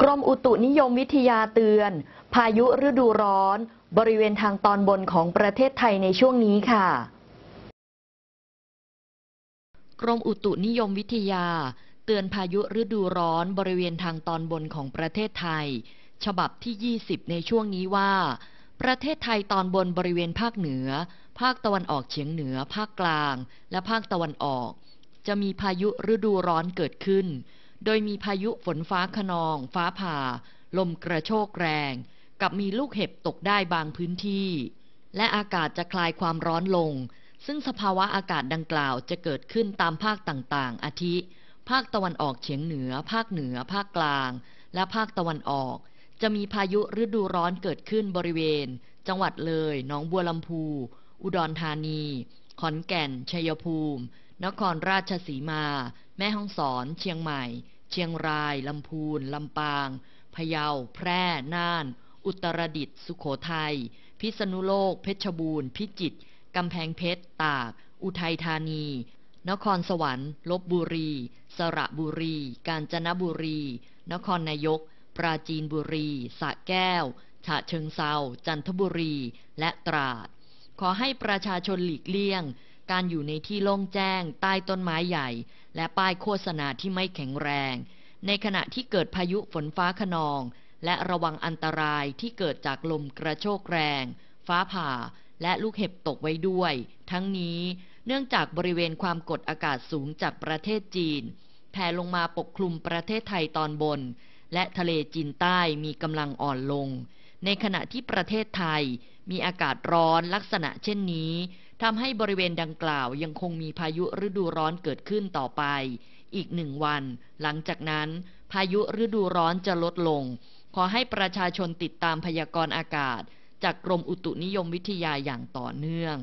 กรมอุตุนิยมวิทยาเตือน พายุฤดูร้อนบริเวณทางตอนบนของประเทศไทยในช่วงนี้ค่ะ กรมอุตุนิยมวิทยา เตือนพายุฤดูร้อนบริเวณทางตอนบนของประเทศไทย ฉบับที่ 20 ในช่วงนี้ว่า ประเทศไทยตอนบนบริเวณภาคเหนือ ภาคตะวันออกเฉียงเหนือ ภาคกลาง และภาคตะวันออก จะมีพายุฤดูร้อนเกิดขึ้นโดยมีพายุฝนฟ้าขนอง ฟ้าผ่า ลมกระโชกแรง กับมีลูกเห็บตกได้บางพื้นที่ และอากาศจะคลายความร้อนลง ซึ่งสภาวะอากาศดังกล่าวจะเกิดขึ้นตามภาคต่างๆอาทิ ภาคตะวันออกเฉียงเหนือภาคเหนือภาคกลาง และภาคตะวันออก จะมีพายุฤดูร้อนเกิดขึ้นบริเวณ จังหวัดเลยหนองบัวลำพูอุดรธานีขอนแก่นชัยภูมินครราชสีมา แม่ฮ่องสอน เชียงใหม่ เชียงราย ลำพูน ลำปาง พะเยา แพร่ น่าน อุตรดิตถ์สุโขทัย พิษณุโลก เพชรบูรณ์ พิจิตร กำแพงเพชร ตาก อุทัยธานี นครสวรรค์ ลบบุรี สระบุรี กาญจนบุรี นครนายก ปราจีนบุรีสระแก้ว ฉะเชิงเซาจันทบุรี และตราด ขอให้ประชาชนหลีกเลี่ยงการอยู่ในที่โล่งแจ้งใต้ต้นไม้ใหญ่ และป้ายโฆษณาที่ไม่แข็งแรง ในขณะที่เกิดพายุฝนฟ้าขนอง และระวังอันตรายที่เกิดจากลมกระโชกแรง ฟ้าผ่า และลูกเห็บตกไว้ด้วย ทั้งนี้เนื่องจากบริเวณความกดอากาศสูงจากประเทศจีนแผ่ลงมาปกคลุมประเทศไทยตอนบน และทะเลจีนใต้มีกำลังอ่อนลง ในขณะที่ประเทศไทยมีอากาศร้อนลักษณะเช่นนี้ทำให้บริเวณดังกล่าวยังคงมีพายุฤดูร้อนเกิดขึ้นต่อไป อีกหนึ่งวัน หลังจากนั้น พายุฤดูร้อนจะลดลง ขอให้ประชาชนติดตามพยากรณ์อากาศ จากกรมอุตุนิยมวิทยาอย่างต่อเนื่อง